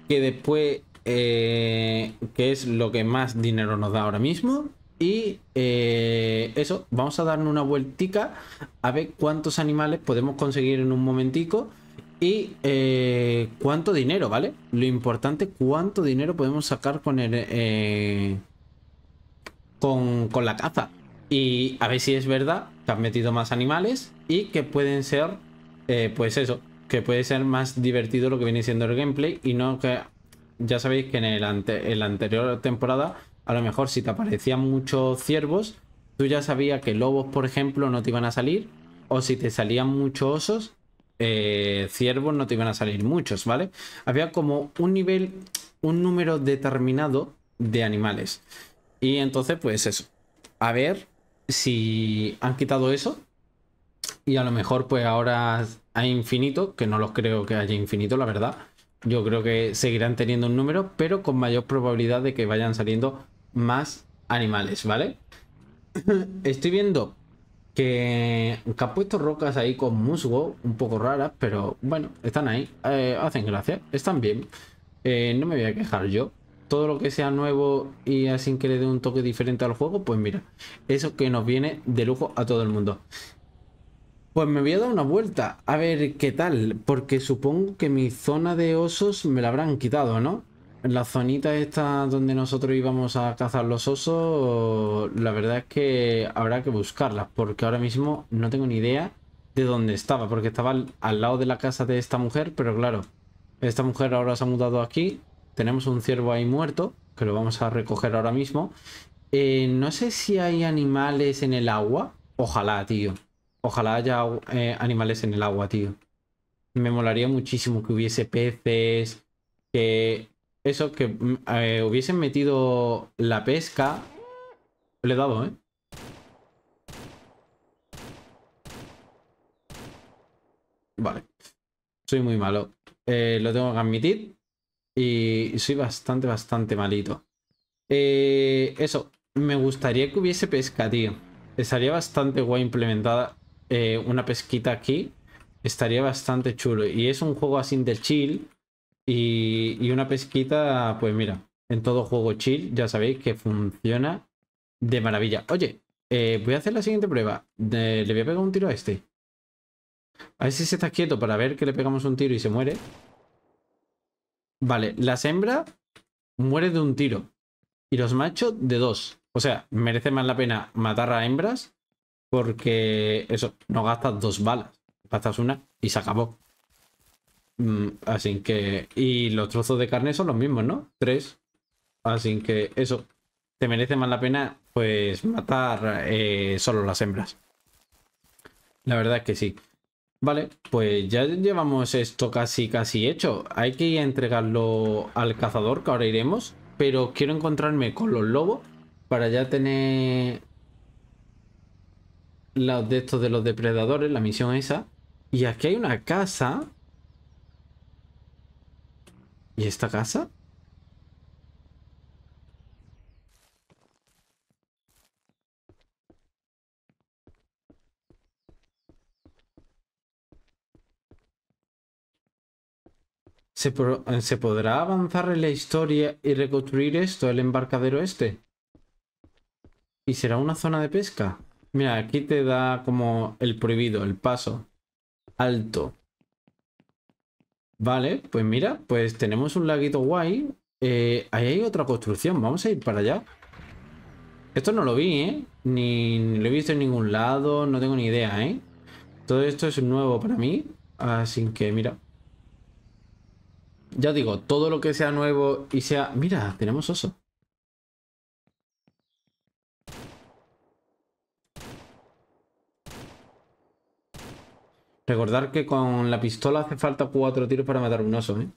que después, eh, que es lo que más dinero nos da ahora mismo. Y eh, eso, vamos a darnos una vueltica a ver cuántos animales podemos conseguir en un momentico y eh, cuánto dinero, ¿vale? Lo importante, cuánto dinero podemos sacar con con, la caza. Y a ver si es verdad que han metido más animales y que pueden ser, pues eso, que puede ser más divertido lo que viene siendo el gameplay y no que ya sabéis que en el ante, la anterior temporada a lo mejor si te aparecían muchos ciervos tú ya sabías que lobos por ejemplo no te iban a salir o si te salían muchos osos eh, ciervos no te iban a salir muchos vale había como un nivel un número determinado de animales y entonces pues eso a ver si han quitado eso y a lo mejor pues ahora hay infinito, que no los creo que haya infinito, la verdad. Yo creo que seguirán teniendo un número, pero con mayor probabilidad de que vayan saliendo más animales, ¿vale? Estoy viendo que, ha puesto rocas ahí con musgo, un poco raras, pero bueno, están ahí, eh, hacen gracia, están bien. Eh, no me voy a quejar yo. Todo lo que sea nuevo y así que le dé un toque diferente al juego, pues mira, eso que nos viene de lujo a todo el mundo. Pues me voy a dar una vuelta, a ver qué tal, porque supongo que mi zona de osos me la habrán quitado, ¿no? La zonita esta donde nosotros íbamos a cazar los osos, la verdad es que habrá que buscarla, porque ahora mismo no tengo ni idea de dónde estaba, porque estaba al, lado de la casa de esta mujer, pero claro, esta mujer ahora se ha mudado aquí, tenemos un ciervo ahí muerto, que lo vamos a recoger ahora mismo. Eh, no sé si hay animales en el agua, ojalá, tío. Ojalá haya eh, animales en el agua, tío. Me molaría muchísimo que hubiese peces, que eso, que mm, eh, hubiesen metido la pesca. Le he dado, ¿eh? Vale. Soy muy malo. Eh, lo tengo que admitir. Y soy bastante, bastante malito. eso. Me gustaría que hubiese pesca, tío. Estaría bastante guay implementada. Eh, una pesquita aquí, estaría bastante chulo. Y es un juego así de chill y, una pesquita, pues mira, en todo juego chill, ya sabéis que funciona de maravilla. Oye, eh, voy a hacer la siguiente prueba. le voy a pegar un tiro a este. A ver si se está quieto para ver que le pegamos un tiro y se muere. Vale, las hembras mueren de un tiro. Y los machos de dos. O sea, merece más la pena matar a hembras porque eso, no gastas dos balas, gastas una y se acabó. Mm, así que... Y los trozos de carne son los mismos, ¿no? Tres. Así que eso, te merece más la pena pues matar eh, solo las hembras. La verdad es que sí. Vale, pues ya llevamos esto casi casi hecho. Hay que entregarlo al cazador, que ahora iremos. Pero quiero encontrarme con los lobos para ya tener de estos de los depredadores, la misión esa. Y aquí hay una casa. ¿Y esta casa? ¿Se, ¿Se podrá avanzar en la historia y reconstruir esto, el embarcadero este? ¿Y será una zona de pesca? Mira, aquí te da como el prohibido, el paso. Alto. Vale, pues mira, pues tenemos un laguito guay. Eh, ahí hay otra construcción, vamos a ir para allá. Esto no lo vi, ¿eh? Ni, ni, lo he visto en ningún lado, no tengo ni idea, ¿eh? Todo esto es nuevo para mí, así que mira. Ya digo, todo lo que sea nuevo y sea... Mira, tenemos oso. Recordar que con la pistola hace falta cuatro tiros para matar un oso, ¿eh?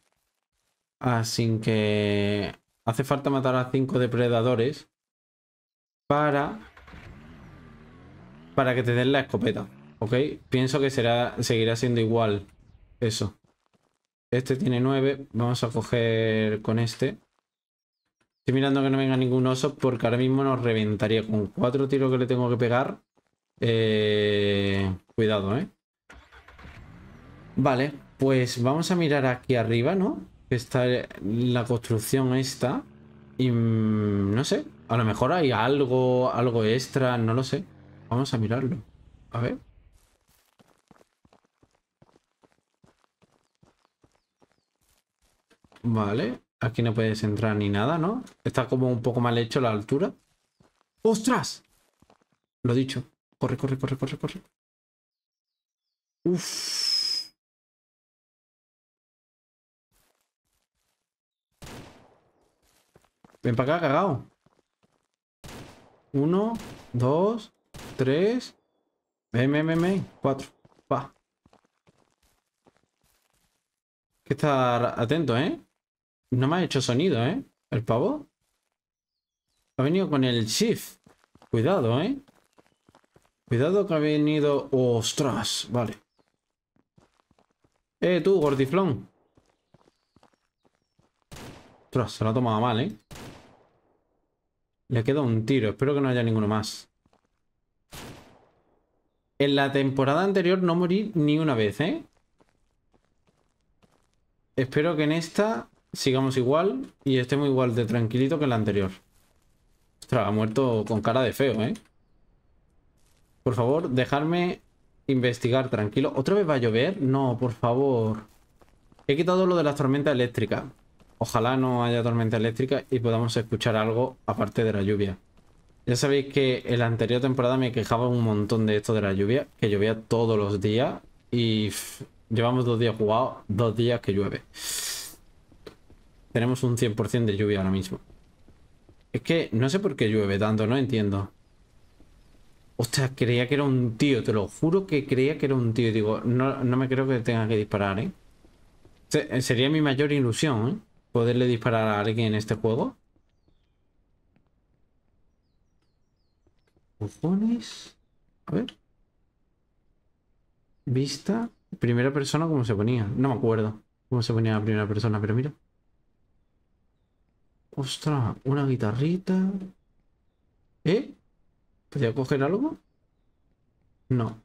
Así que hace falta matar a cinco depredadores para para que te den la escopeta, ¿ok? Pienso que será seguirá siendo igual eso. Este tiene nueve, vamos a coger con este. Estoy mirando que no venga ningún oso porque ahora mismo nos reventaría con cuatro tiros que le tengo que pegar. Eh, cuidado, ¿eh? Vale, pues vamos a mirar aquí arriba, ¿no? Que está la construcción esta. Y mm, no sé, a lo mejor hay algo, algo extra, no lo sé. Vamos a mirarlo. A ver. Vale, aquí no puedes entrar ni nada, ¿no? Está como un poco mal hecho la altura. ¡Ostras! Lo dicho. Corre, corre, corre, corre, corre. Uf. Ven para acá, cagao. Uno, dos, tres. Ven, ven, ven, Cuatro. Va. Hay que estar atento, ¿eh? No me ha hecho sonido, ¿eh? El pavo. Ha venido con el shift. Cuidado, ¿eh? Cuidado que ha venido... ¡Ostras! Vale. Eh, tú, gordiflón. Ostras, se lo ha tomado mal, ¿eh? Le queda un tiro. Espero que no haya ninguno más. En la temporada anterior no morí ni una vez, ¿eh? Espero que en esta sigamos igual y estemos igual de tranquilito que en la anterior. Ostras, ha muerto con cara de feo, ¿eh? Por favor, dejarme investigar tranquilo. ¿Otra vez va a llover? No, por favor. He quitado lo de las tormentas eléctricas. Ojalá no haya tormenta eléctrica y podamos escuchar algo aparte de la lluvia. Ya sabéis que en la anterior temporada me quejaba un montón de esto de la lluvia, que llovía todos los días y llevamos dos días jugados, dos días que llueve. Tenemos un 100% de lluvia ahora mismo. Es que no sé por qué llueve tanto, no entiendo. Ostras, creía que era un tío, te lo juro que creía que era un tío. Digo, no, no me creo que tenga que disparar, ¿eh? Sería mi mayor ilusión, ¿eh? poderle disparar a alguien en este juego. Bufones. A ver. Vista. Primera persona, ¿cómo se ponía? No me acuerdo cómo se ponía la primera persona, pero mira. Ostras, una guitarrita. ¿Eh? ¿Podría coger algo? No.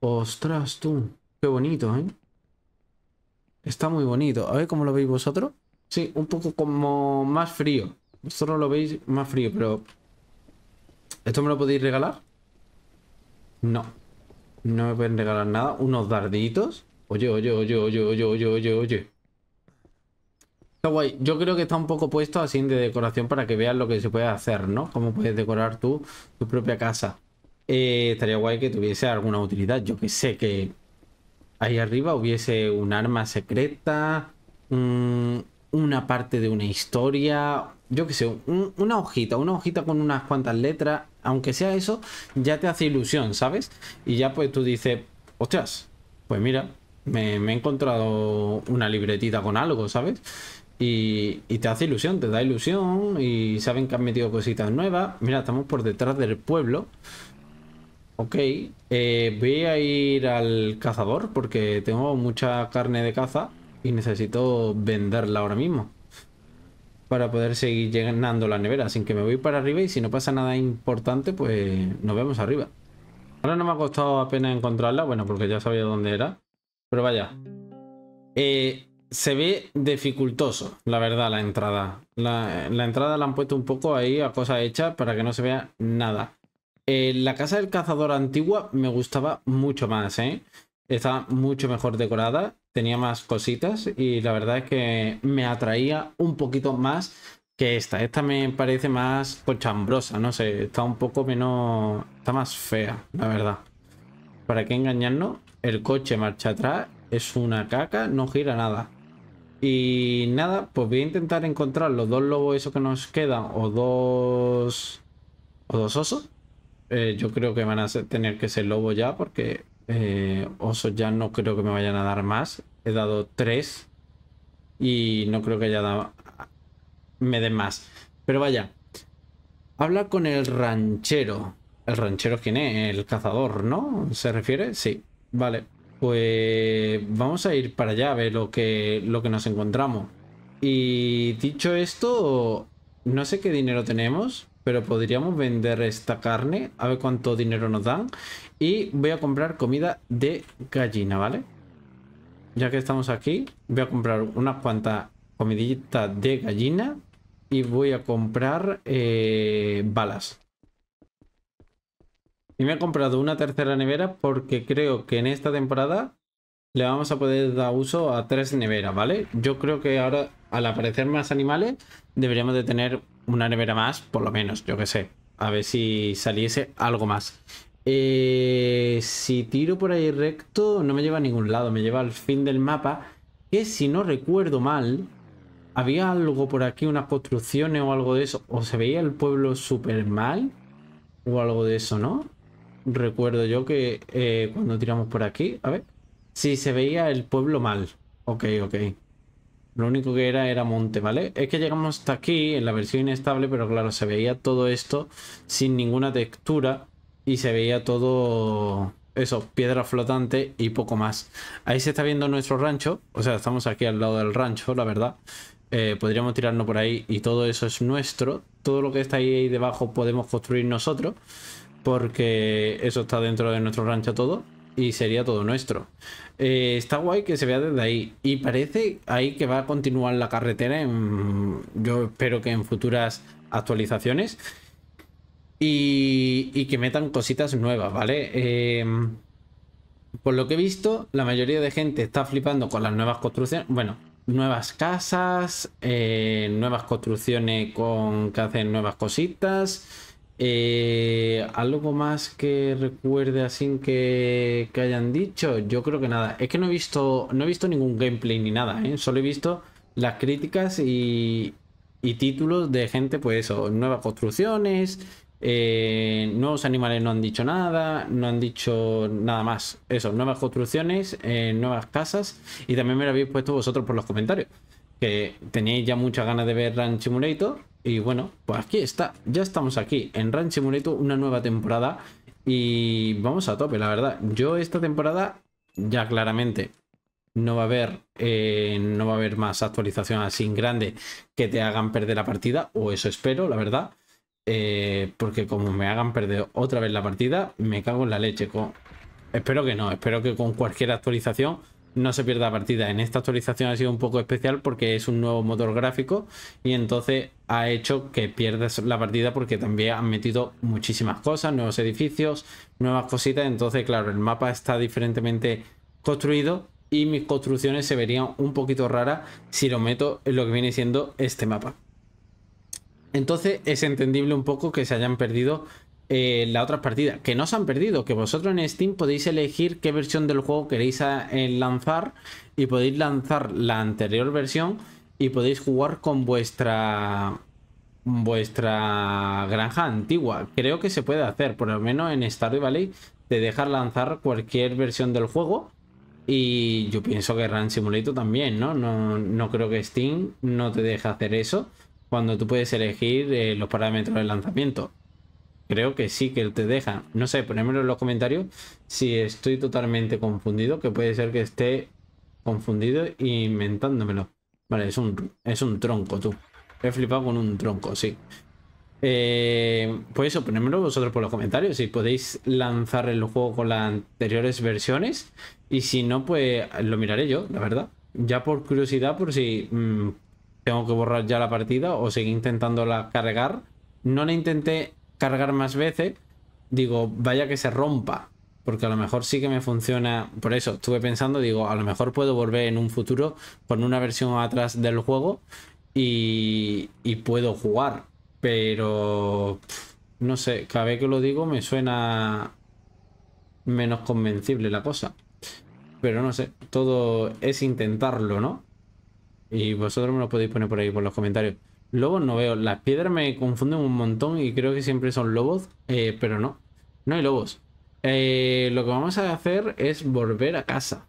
Ostras, tú. Qué bonito, ¿eh? Está muy bonito. A ver cómo lo veis vosotros. Sí, un poco como más frío. Vosotros lo veis más frío, pero... ¿Esto me lo podéis regalar? No. No me pueden regalar nada. Unos darditos. Oye, oye, oye, oye, oye, oye, oye, oye. Está guay. Yo creo que está un poco puesto así de decoración para que veas lo que se puede hacer, ¿no? Cómo puedes decorar tú tu propia casa. Eh, estaría guay que tuviese alguna utilidad. Yo que sé que Ahí arriba hubiese un arma secreta, una parte de una historia, yo qué sé, una hojita, una hojita con unas cuantas letras, aunque sea eso, ya te hace ilusión, ¿sabes? Y ya pues tú dices, ¡ostras! pues mira, me, he encontrado una libretita con algo, ¿sabes? Y, y, te hace ilusión, te da ilusión y saben que han metido cositas nuevas. Mira, estamos por detrás del pueblo. Ok, eh, voy a ir al cazador porque tengo mucha carne de caza y necesito venderla ahora mismo para poder seguir llenando la nevera. Así que me voy para arriba y si no pasa nada importante, pues nos vemos arriba. Ahora no me ha costado apenas encontrarla, bueno, porque ya sabía dónde era. Pero vaya, eh, se ve dificultoso, la verdad, la entrada. La, la entrada la han puesto un poco ahí a cosa hecha para que no se vea nada. Eh, la casa del cazador antigua me gustaba mucho más, ¿eh? Estaba mucho mejor decorada, tenía más cositas y la verdad es que me atraía un poquito más que esta. Esta me parece más cochambrosa, no sé, está un poco menos... está más fea, la verdad. ¿Para qué engañarnos? El coche marcha atrás, es una caca, no gira nada. Y nada, pues voy a intentar encontrar los dos lobos esos que nos quedan o dos... o dos osos eh, yo creo que van a tener que ser lobo ya porque eh, osos ya no creo que me vayan a dar más. He dado tres y no creo que ya me den más. Pero vaya, habla con el ranchero. ¿El ranchero quién es? El cazador, ¿no? ¿Se refiere? Sí. Vale, pues vamos a ir para allá a ver lo que, lo que nos encontramos. Y dicho esto, no sé qué dinero tenemos pero podríamos vender esta carne, a ver cuánto dinero nos dan. Y voy a comprar comida de gallina, ¿vale? Ya que estamos aquí, voy a comprar unas cuantas comiditas de gallina y voy a comprar eh, balas. Y me he comprado una tercera nevera porque creo que en esta temporada le vamos a poder dar uso a tres neveras, ¿vale? Yo creo que ahora, al aparecer más animales, deberíamos de tener una nevera más, por lo menos, yo que sé. A ver si saliese algo más. Eh, si tiro por ahí recto, no me lleva a ningún lado, me lleva al fin del mapa, que si no recuerdo mal, había algo por aquí, unas construcciones o algo de eso, o se veía el pueblo súper mal, o algo de eso, ¿no? Recuerdo yo que eh, cuando tiramos por aquí, a ver... Sí, se veía el pueblo mal. Ok, ok. Lo único que era era monte, ¿vale? Es que llegamos hasta aquí en la versión inestable, pero claro, se veía todo esto sin ninguna textura y se veía todo eso, piedra flotante y poco más. Ahí se está viendo nuestro rancho, o sea, estamos aquí al lado del rancho, la verdad. Eh, podríamos tirarnos por ahí y todo eso es nuestro. Todo lo que está ahí, ahí debajo podemos construir nosotros porque eso está dentro de nuestro rancho todo y sería todo nuestro. Eh, está guay que se vea desde ahí. Y parece ahí que va a continuar la carretera. yo espero que en futuras actualizaciones. Y, que metan cositas nuevas, ¿vale? Eh, por lo que he visto, la mayoría de gente está flipando con las nuevas construcciones. Bueno, nuevas casas, eh, nuevas construcciones con que hacen nuevas cositas. Eh, algo más que recuerde así que, hayan dicho, yo creo que nada. Es que no he visto, no he visto ningún gameplay ni nada, ¿eh? solo he visto las críticas y, títulos de gente, pues eso, nuevas construcciones, eh, nuevos animales no han dicho nada, no han dicho nada más. Eso, nuevas construcciones, nuevas casas y también me lo habéis puesto vosotros por los comentarios que teníais ya muchas ganas de ver ranch Simulator. Y bueno, pues aquí está, ya estamos aquí en ranch una nueva temporada. Y vamos a tope, la verdad. Yo esta temporada, ya claramente, no va a haber, eh, no va a haber más actualizaciones así en grande que te hagan perder la partida, o eso espero, la verdad. Eh, porque como me hagan perder otra vez la partida, me cago en la leche. Con... Espero que no, espero que con cualquier actualización no se pierda partida. En esta actualización ha sido un poco especial porque es un nuevo motor gráfico y entonces ha hecho que pierdas la partida porque también han metido muchísimas cosas, nuevos edificios, nuevas cositas. Entonces, claro, el mapa está diferentemente construido y mis construcciones se verían un poquito raras si lo meto en lo que viene siendo este mapa. Entonces es entendible un poco que se hayan perdido eh, la otra partida que no se han perdido, que vosotros en Steam podéis elegir qué versión del juego queréis eh, lanzar y podéis lanzar la anterior versión y podéis jugar con vuestra vuestra granja antigua. Creo que se puede hacer, por lo menos en Stardew Valley, de dejar lanzar cualquier versión del juego. Y yo pienso que Run Simulator también, ¿no? No, creo que Steam no te deje hacer eso cuando tú puedes elegir eh, los parámetros de lanzamiento. Creo que sí que te deja. No sé, ponérmelo en los comentarios si estoy totalmente confundido, que puede ser que esté confundido y inventándomelo. Vale, es un, es un tronco, tú. He flipado con un tronco, sí. Eh, pues eso, ponérmelo vosotros por los comentarios. Si podéis lanzar el juego con las anteriores versiones. Y si no, pues lo miraré yo, la verdad. Ya por curiosidad, por si mm, tengo que borrar ya la partida o seguir intentándola cargar. No la intenté cargar más veces, digo, vaya que se rompa. Porque a lo mejor sí que me funciona. Por eso estuve pensando, digo, a lo mejor puedo volver en un futuro con una versión atrás del juego y, y puedo jugar. Pero no sé, cada vez que lo digo me suena menos convencible la cosa. Pero no sé, todo es intentarlo, ¿no? Y vosotros me lo podéis poner por ahí, por los comentarios. Lobos no veo. Las piedras me confunden un montón y creo que siempre son lobos, eh, pero no. No hay lobos. Eh, lo que vamos a hacer es volver a casa.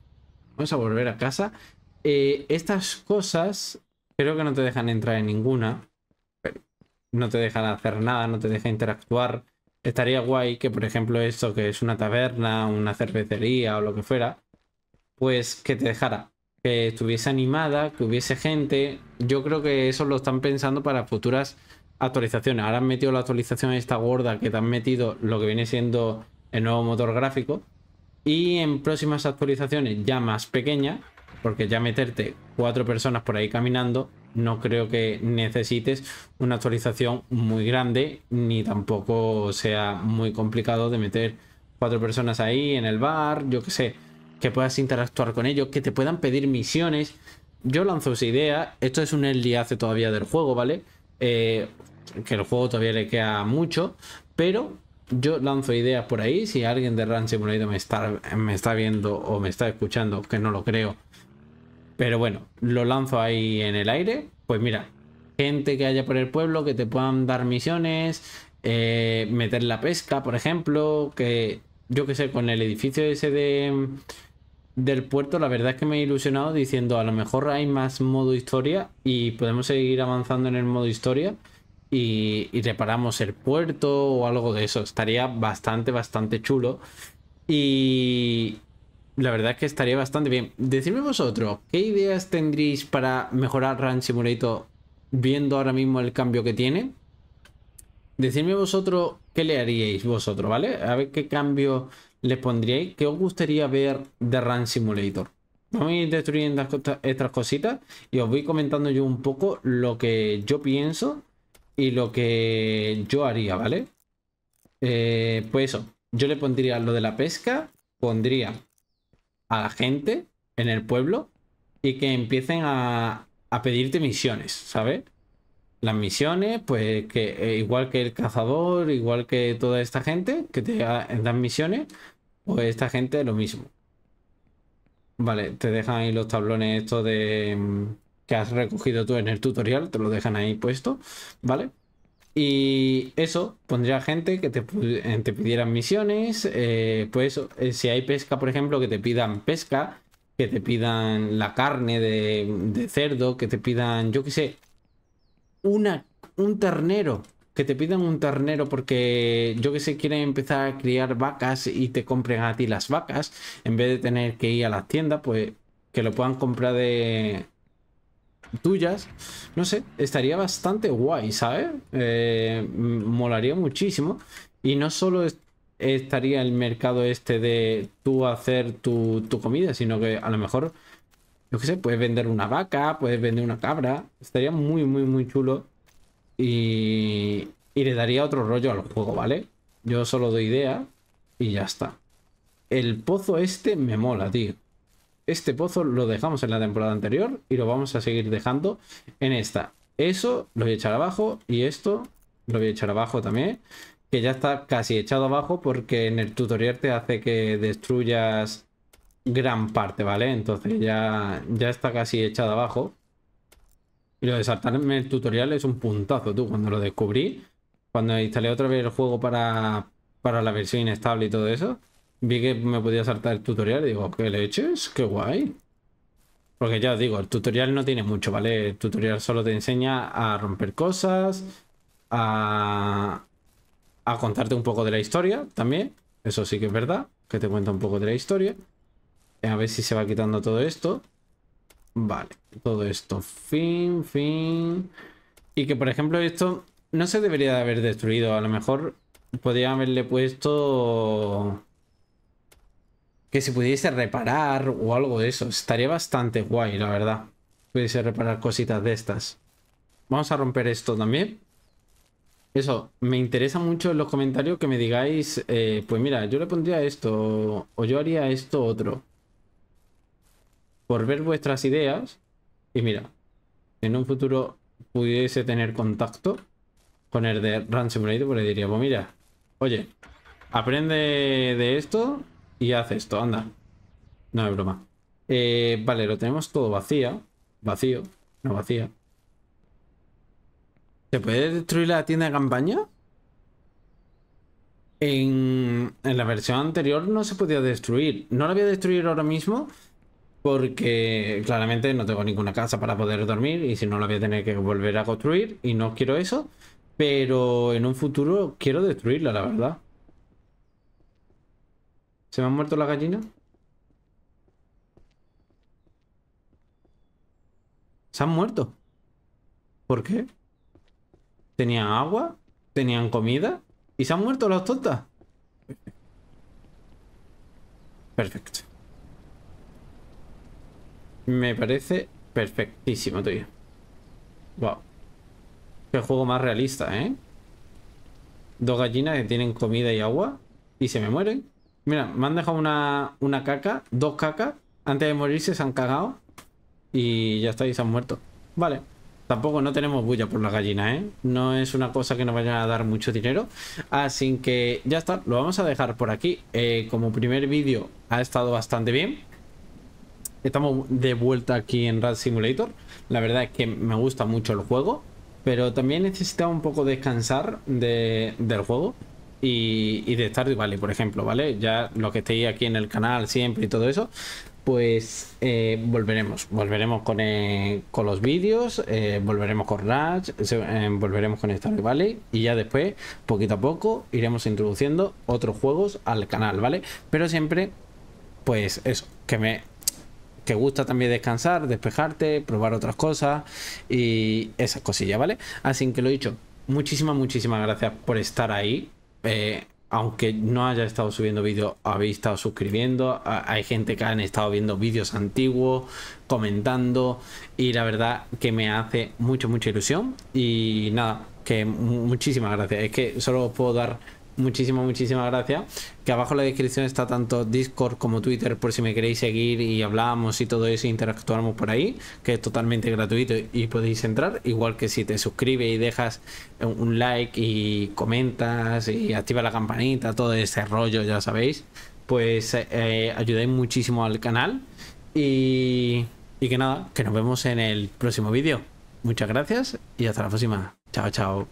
Vamos a volver a casa. Eh, estas cosas creo que no te dejan entrar en ninguna. No te dejan hacer nada, no te dejan interactuar. Estaría guay que, por ejemplo, esto que es una taberna, una cervecería o lo que fuera, pues que te dejara que estuviese animada, que hubiese gente. Yo creo que eso lo están pensando para futuras actualizaciones. Ahora han metido la actualización esta gorda que te han metido lo que viene siendo el nuevo motor gráfico. Y en próximas actualizaciones ya más pequeña porque ya meterte cuatro personas por ahí caminando, no creo que necesites una actualización muy grande, ni tampoco sea muy complicado de meter cuatro personas ahí en el bar, yo qué sé que puedas interactuar con ellos, que te puedan pedir misiones. Yo lanzo esa idea, esto es un early hace todavía del juego, ¿vale? Eh, que el juego todavía le queda mucho, pero yo lanzo ideas por ahí. Si alguien de Run Simulator me está, me está viendo o me está escuchando, que no lo creo, pero bueno, lo lanzo ahí en el aire. Pues mira, gente que haya por el pueblo que te puedan dar misiones, eh, meter la pesca, por ejemplo, que yo que sé, con el edificio ese de del puerto, la verdad es que me he ilusionado diciendo a lo mejor hay más modo historia y podemos seguir avanzando en el modo historia y, reparamos el puerto o algo de eso. Estaría bastante, bastante chulo. Y la verdad es que estaría bastante bien. Decidme vosotros, ¿qué ideas tendréis para mejorar Run Simulator viendo ahora mismo el cambio que tiene? Decidme vosotros qué le haríais vosotros, ¿vale? A ver qué cambio les pondríais que os gustaría ver de Run Simulator. Vamos a ir destruyendo estas cositas y os voy comentando yo un poco lo que yo pienso y lo que yo haría, ¿vale? Eh, pues eso, yo le pondría lo de la pesca, pondría a la gente en el pueblo y que empiecen a, pedirte misiones, ¿sabes? Las misiones, pues que eh, igual que el cazador, igual que toda esta gente que te dan misiones, pues esta gente lo mismo. Vale, te dejan ahí los tablones estos de mm, que has recogido tú en el tutorial, te lo dejan ahí puesto, ¿vale? Y eso pondría gente que te, eh, te pidieran misiones, eh, pues eh, si hay pesca, por ejemplo, que te pidan pesca, que te pidan la carne de, cerdo, que te pidan, yo qué sé, una, un ternero, que te pidan un ternero porque yo que sé quieren empezar a criar vacas y te compren a ti las vacas en vez de tener que ir a la tienda pues que lo puedan comprar de tuyas no sé estaría bastante guay sabes eh, molaría muchísimo y no solo estaría el mercado este de tú hacer tu, tu comida sino que a lo mejor yo que sé puedes vender una vaca puedes vender una cabra estaría muy muy muy chulo y, le daría otro rollo al juego, ¿vale? Yo solo doy idea y ya está. El pozo este me mola, tío. Este pozo lo dejamos en la temporada anterior y lo vamos a seguir dejando en esta. Eso lo voy a echar abajo y esto lo voy a echar abajo también. Que ya está casi echado abajo porque en el tutorial te hace que destruyas gran parte, ¿vale? Entonces ya, ya está casi echado abajo. Y lo de saltarme el tutorial es un puntazo, tú. Cuando lo descubrí, cuando instalé otra vez el juego para, la versión inestable y todo eso, vi que me podía saltar el tutorial y digo, ¿qué eches ¡Qué guay! Porque ya os digo, el tutorial no tiene mucho, ¿vale? El tutorial solo te enseña a romper cosas, a, a contarte un poco de la historia también. Eso sí que es verdad, que te cuenta un poco de la historia. A ver si se va quitando todo esto. Vale, todo esto, fin, fin. Y que por ejemplo esto no se debería de haber destruido, a lo mejor podría haberle puesto que se pudiese reparar o algo de eso. Estaría bastante guay, la verdad. Pudiese reparar cositas de estas. Vamos a romper esto también. Eso, me interesa mucho en los comentarios que me digáis, eh, pues mira, yo le pondría esto, o yo haría esto otro por ver vuestras ideas. Y mira, en un futuro pudiese tener contacto con el de Ransomware, pues le diría, pues mira, oye, aprende de esto y haz esto, anda. No es broma. Eh, vale, lo tenemos todo vacía. Vacío, no vacía. ¿Se puede destruir la tienda de campaña? En, en la versión anterior no se podía destruir. No la voy a destruir ahora mismo porque claramente no tengo ninguna casa para poder dormir y si no la voy a tener que volver a construir y no quiero eso, pero en un futuro quiero destruirla, la verdad. ¿Se me han muerto las gallinas? Se han muerto. ¿Por qué? ¿Tenían agua? ¿Tenían comida? ¿Y se han muerto las tontas? Perfecto. Me parece perfectísimo, tío. Wow. Qué juego más realista, ¿eh? Dos gallinas que tienen comida y agua y se me mueren. Mira, me han dejado una, una caca, dos cacas. Antes de morirse se han cagado y ya está, y se han muerto. Vale. Tampoco no tenemos bulla por las gallinas, ¿eh? No es una cosa que nos vaya a dar mucho dinero. Así que ya está, lo vamos a dejar por aquí. Eh, como primer vídeo ha estado bastante bien. Estamos de vuelta aquí en Rad Simulator. La verdad es que me gusta mucho el juego, pero también necesitaba un poco descansar del juego y, y de Starry Valley, por ejemplo, ¿vale? Ya lo que estéis aquí en el canal siempre y todo eso, pues eh, volveremos. Volveremos con, eh, los vídeos, eh, volveremos con RAD volveremos con Starry Valley y ya después, poquito a poco, iremos introduciendo otros juegos al canal, ¿vale? Pero siempre, pues eso, que me que gusta también descansar, despejarte, probar otras cosas y esas cosillas, ¿vale? Así que lo he dicho, muchísimas, muchísimas gracias por estar ahí. Eh, aunque no haya estado subiendo vídeos, habéis estado suscribiendo. Hay gente que han estado viendo vídeos antiguos, comentando. Y la verdad que me hace mucha, mucha ilusión. Y nada, que muchísimas gracias. Es que solo os puedo dar muchísimas, muchísimas gracias. Que abajo en la descripción está tanto Discord como Twitter por si me queréis seguir y hablamos y todo eso, interactuamos por ahí, que es totalmente gratuito y podéis entrar. Igual que si te suscribes y dejas un like y comentas y activa la campanita, todo ese rollo, ya sabéis, pues eh, eh ayudáis muchísimo al canal. y que nada, que nos vemos en el próximo vídeo. Muchas gracias y hasta la próxima. Chao, chao.